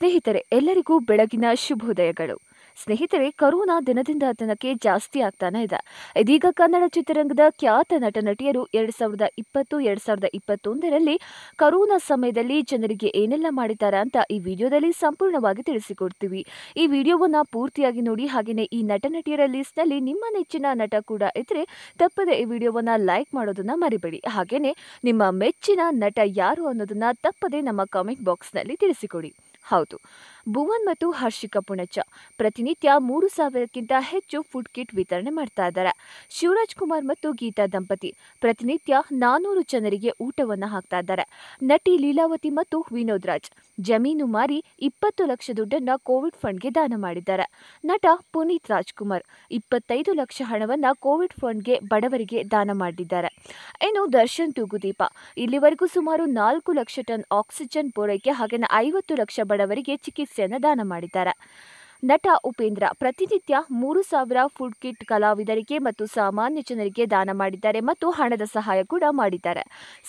ಸ್ನೇಹಿತರೆ ಎಲ್ಲರಿಗೂ ಬೆಳಗಿನ ಶುಭೋದಯಗಳು ಸ್ನೇಹಿತರೆ ಕರೋನಾ ದಿನದಿಂದ ದಿನಕ್ಕೆ ಜಾಸ್ತಿ ಆಗ್ತಾನೆ ಇದೆ ಇದೀಗ ಕನ್ನಡ ಚಿತ್ರರಂಗದ ಖ್ಯಾತ ನಟ ನಟಿಯರು ಎರಡ್ ಸಾವಿರದ ಇಪ್ಪತ್ತು ಎರಡ್ ಸಾವಿರದ ಇಪ್ಪತ್ತೊಂದರಲ್ಲಿ ಕರೋನಾ ಸಮಯದಲ್ಲಿ ಜನರಿಗೆ ಏನೆಲ್ಲ ಮಾಡಿದ್ದಾರೆ ಅಂತ ಈ ವಿಡಿಯೋದಲ್ಲಿ ಸಂಪೂರ್ಣವಾಗಿ ತಿಳಿಸಿಕೊಡ್ತೀವಿ ಈ ವಿಡಿಯೋವನ್ನು ಪೂರ್ತಿಯಾಗಿ ನೋಡಿ ಹಾಗೆಯೇ ಈ ನಟ ನಟಿಯರ ಲಿಸ್ಟ್ನಲ್ಲಿ ನಿಮ್ಮ ನೆಚ್ಚಿನ ನಟ ಕೂಡ ಇದ್ರೆ ತಪ್ಪದೆ ಈ ವಿಡಿಯೋವನ್ನು ಲೈಕ್ ಮಾಡೋದನ್ನ ಮರಿಬೇಡಿ ಹಾಗೆಯೇ ನಿಮ್ಮ ಮೆಚ್ಚಿನ ನಟ ಯಾರು ಅನ್ನೋದನ್ನ ತಪ್ಪದೆ ನಮ್ಮ ಕಾಮೆಂಟ್ ಬಾಕ್ಸ್ನಲ್ಲಿ ತಿಳಿಸಿಕೊಡಿ ಹೌದು ಭುವನ್ ಮತ್ತು ಹರ್ಷಿಕಾ ಪುಣಚ ಪ್ರತಿನಿತ್ಯ ಮೂರು ಸಾವಿರಕ್ಕಿಂತ ಹೆಚ್ಚು ಫುಡ್ ಕಿಟ್ ವಿತರಣೆ ಮಾಡ್ತಾ ಇದ್ದಾರೆ ಶಿವರಾಜ್ ಕುಮಾರ್ ಮತ್ತು ಗೀತಾ ದಂಪತಿ ಪ್ರತಿನಿತ್ಯ ನಾನೂರು ಜನರಿಗೆ ಊಟವನ್ನು ಹಾಕ್ತಾ ಇದ್ದಾರೆ ನಟಿ ಲೀಲಾವತಿ ಮತ್ತು ವಿನೋದ್ ರಾಜ್ ಜಮೀನು ಮಾರಿ ಇಪ್ಪತ್ತು ಲಕ್ಷ ದುಡ್ಡನ್ನು ಕೋವಿಡ್ ಫಂಡ್ಗೆ ದಾನ ಮಾಡಿದ್ದಾರೆ ನಟ ಪುನೀತ್ ರಾಜ್ಕುಮಾರ್ ಇಪ್ಪತ್ತೈದು ಲಕ್ಷ ಹಣವನ್ನು ಕೋವಿಡ್ ಫಂಡ್ಗೆ ಬಡವರಿಗೆ ದಾನ ಮಾಡಿದ್ದಾರೆ ಇನ್ನು ದರ್ಶನ್ ತೂಗುದೀಪ ಇಲ್ಲಿವರೆಗೂ ಸುಮಾರು ನಾಲ್ಕು ಲಕ್ಷ ಟನ್ ಆಕ್ಸಿಜನ್ ಪೂರೈಕೆ ಹಾಗೆ ಐವತ್ತು ಲಕ್ಷ ಬಡವರಿಗೆ ಚಿಕಿತ್ಸೆ ಆಸ್ತಿಯನ್ನು ದಾನ ಮಾಡಿದ್ದಾರೆ ನಟ ಉಪೇಂದ್ರ ಪ್ರತಿನಿತ್ಯ ಮೂರು ಸಾವಿರ ಫುಡ್ ಕಿಟ್ ಕಲಾವಿದರಿಗೆ ಮತ್ತು ಸಾಮಾನ್ಯ ಜನರಿಗೆ ದಾನ ಮಾಡಿದ್ದಾರೆ ಮತ್ತು ಹಣದ ಸಹಾಯ ಕೂಡ ಮಾಡಿದ್ದಾರೆ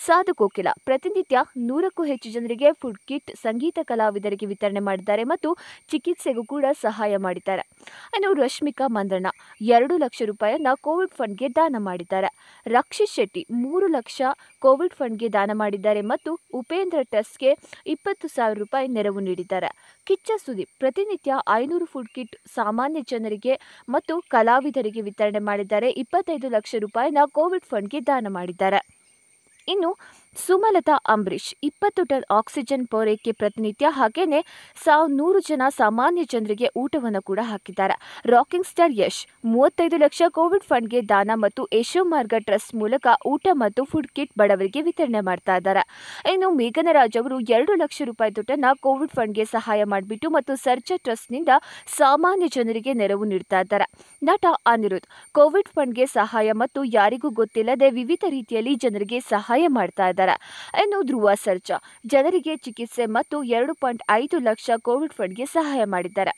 ಸಾಧು ಕೋಕಿಲ ಪ್ರತಿನಿತ್ಯ ನೂರಕ್ಕೂ ಹೆಚ್ಚು ಜನರಿಗೆ ಫುಡ್ ಕಿಟ್ ಸಂಗೀತ ಕಲಾವಿದರಿಗೆ ವಿತರಣೆ ಮಾಡಿದ್ದಾರೆ ಮತ್ತು ಚಿಕಿತ್ಸೆಗೂ ಕೂಡ ಸಹಾಯ ಮಾಡಿದ್ದಾರೆ ಇನ್ನು ರಶ್ಮಿಕಾ ಮಂದ್ರಣ ಎರಡು ಲಕ್ಷ ರೂಪಾಯಿಯನ್ನ ಕೋವಿಡ್ ಫಂಡ್ಗೆ ದಾನ ಮಾಡಿದ್ದಾರೆ ರಕ್ಷಿತ್ ಶೆಟ್ಟಿ ಮೂರು ಲಕ್ಷ ಕೋವಿಡ್ ಫಂಡ್ಗೆ ದಾನ ಮಾಡಿದ್ದಾರೆ ಮತ್ತು ಉಪೇಂದ್ರ ಟ್ರಸ್ಟ್ಗೆ ಇಪ್ಪತ್ತು ಸಾವಿರ ರೂಪಾಯಿ ನೆರವು ನೀಡಿದ್ದಾರೆ ಕಿಚ್ಚ ಸುದೀಪ್ ಪ್ರತಿನಿತ್ಯ ಐನೂರು ಫುಡ್ ಕಿಟ್ ಸಾಮಾನ್ಯ ಜನರಿಗೆ ಮತ್ತು ಕಲಾವಿದರಿಗೆ ವಿತರಣೆ ಮಾಡಿದ್ದಾರೆ ಇಪ್ಪತ್ತೈದು ಲಕ್ಷ ರೂಪಾಯಿನ ಕೋವಿಡ್ ಫಂಡ್ಗೆ ದಾನ ಮಾಡಿದ್ದಾರೆ ಇನ್ನು ಸುಮಲತಾ ಅಂಬರೀಷ್ ಇಪ್ಪತ್ತು ಟನ್ ಆಕ್ಸಿಜನ್ ಪೂರೈಕೆ ಪ್ರತಿನಿತ್ಯ ಹಾಗೇನೆ ಸಾವ್ ನೂರು ಜನ ಸಾಮಾನ್ಯ ಜನರಿಗೆ ಊಟವನ್ನು ಕೂಡ ಹಾಕಿದ್ದಾರೆ ರಾಕಿಂಗ್ ಸ್ಟಾರ್ ಯಶ್ ಮೂವತ್ತೈದು ಲಕ್ಷ ಕೋವಿಡ್ ಫಂಡ್ಗೆ ದಾನ ಮತ್ತು ಏಷ್ಯೋ ಮಾರ್ಗ ಟ್ರಸ್ಟ್ ಮೂಲಕ ಊಟ ಮತ್ತು ಫುಡ್ ಕಿಟ್ ಬಡವರಿಗೆ ವಿತರಣೆ ಮಾಡ್ತಾ ಇದ್ದಾರೆ ಇನ್ನು ಮೇಘನರಾಜ್ ಅವರು ಎರಡು ಲಕ್ಷ ರೂಪಾಯಿ ದುಡ್ಡನ್ನು ಕೋವಿಡ್ ಫಂಡ್ಗೆ ಸಹಾಯ ಮಾಡಿಬಿಟ್ಟು ಮತ್ತು ಸರ್ಜಾ ಟ್ರಸ್ಟ್ನಿಂದ ಸಾಮಾನ್ಯ ಜನರಿಗೆ ನೆರವು ನೀಡ್ತಾ ಇದ್ದಾರೆ ನಟ ಅನಿರುದ್ಧ್ ಕೋವಿಡ್ ಫಂಡ್ಗೆ ಸಹಾಯ ಮತ್ತು ಯಾರಿಗೂ ಗೊತ್ತಿಲ್ಲದೆ ವಿವಿಧ ರೀತಿಯಲ್ಲಿ ಜನರಿಗೆ ಸಹಾಯ ಸಹಾಯ ಮಾಡ್ತಾ ಇದ್ದಾರೆ ಇನ್ನು ಧ್ರುವ ಸರ್ಜಾ ಜನರಿಗೆ ಚಿಕಿತ್ಸೆ ಮತ್ತು ಎರಡು ಪಾಯಿಂಟ್ ಐದು ಲಕ್ಷ ಕೋವಿಡ್ ಫಂಡ್ಗೆ ಸಹಾಯ ಮಾಡಿದ್ದಾರೆ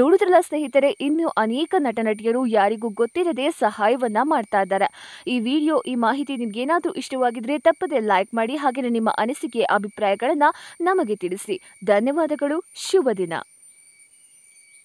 ನೋಡಿದ್ರಲ್ಲ ಸ್ನೇಹಿತರೆ ಇನ್ನು ಅನೇಕ ನಟ ನಟಿಯರು ಯಾರಿಗೂ ಗೊತ್ತಿರದೆ ಸಹಾಯವನ್ನ ಮಾಡ್ತಾ ಇದ್ದಾರೆ ಈ ವಿಡಿಯೋ ಈ ಮಾಹಿತಿ ನಿಮ್ಗೆ ಏನಾದರೂ ಇಷ್ಟವಾಗಿದ್ರೆ ತಪ್ಪದೆ ಲೈಕ್ ಮಾಡಿ ಹಾಗೆಯೇ ನಿಮ್ಮ ಅನಿಸಿಕೆ ಅಭಿಪ್ರಾಯಗಳನ್ನು ನಮಗೆ ತಿಳಿಸಿ ಧನ್ಯವಾದಗಳು ಶುಭ ದಿನ